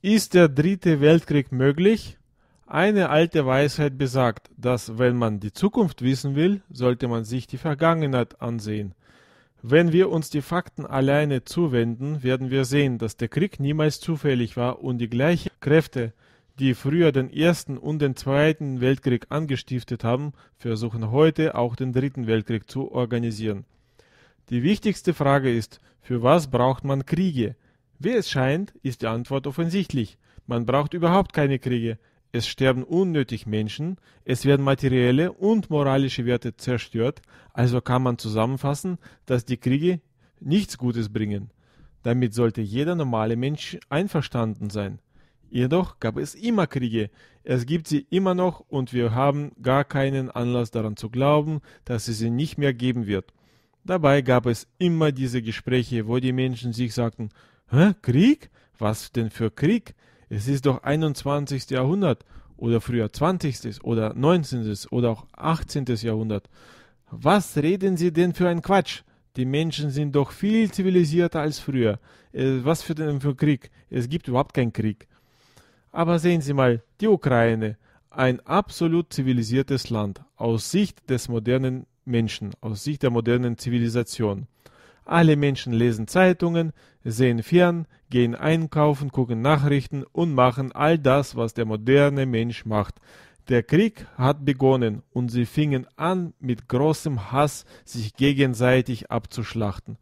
Ist der dritte Weltkrieg möglich? Eine alte Weisheit besagt, dass wenn man die Zukunft wissen will, sollte man sich die Vergangenheit ansehen. Wenn wir uns die Fakten alleine zuwenden, werden wir sehen, dass der Krieg niemals zufällig war und die gleichen Kräfte, die früher den Ersten und den Zweiten Weltkrieg angestiftet haben, versuchen heute auch den Dritten Weltkrieg zu organisieren. Die wichtigste Frage ist, für was braucht man Kriege? Wie es scheint, ist die Antwort offensichtlich. Man braucht überhaupt keine Kriege. Es sterben unnötig Menschen, es werden materielle und moralische Werte zerstört, also kann man zusammenfassen, dass die Kriege nichts Gutes bringen. Damit sollte jeder normale Mensch einverstanden sein. Jedoch gab es immer Kriege, es gibt sie immer noch und wir haben gar keinen Anlass daran zu glauben, dass es sie nicht mehr geben wird. Dabei gab es immer diese Gespräche, wo die Menschen sich sagten, Hä, Krieg? Was denn für Krieg? Es ist doch 21. Jahrhundert oder früher 20. oder 19. oder auch 18. Jahrhundert. Was reden Sie denn für einen Quatsch? Die Menschen sind doch viel zivilisierter als früher. Äh, was für denn für Krieg? Es gibt überhaupt keinen Krieg. Aber sehen Sie mal, die Ukraine, ein absolut zivilisiertes Land aus Sicht des modernen Menschen, aus Sicht der modernen Zivilisation. Alle Menschen lesen Zeitungen, sehen fern, gehen einkaufen, gucken Nachrichten und machen all das, was der moderne Mensch macht. Der Krieg hat begonnen und sie fingen an, mit großem Hass sich gegenseitig abzuschlachten.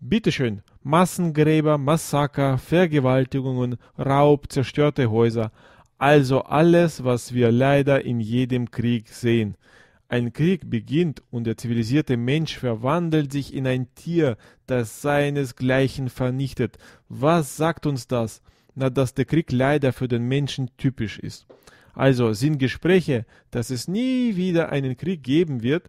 Bitteschön, Massengräber, Massaker, Vergewaltigungen, Raub, zerstörte Häuser, also alles, was wir leider in jedem Krieg sehen. Ein Krieg beginnt und der zivilisierte Mensch verwandelt sich in ein Tier, das seinesgleichen vernichtet. Was sagt uns das? Na, dass der Krieg leider für den Menschen typisch ist. Also sind Gespräche, dass es nie wieder einen Krieg geben wird,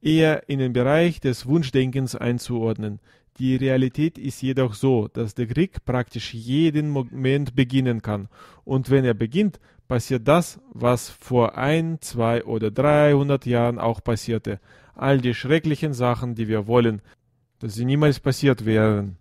eher in den Bereich des Wunschdenkens einzuordnen. Die Realität ist jedoch so, dass der Krieg praktisch jeden Moment beginnen kann. Und wenn er beginnt, passiert das, was vor ein, zwei oder dreihundert Jahren auch passierte. All die schrecklichen Sachen, die wir wollen, dass sie niemals passiert wären.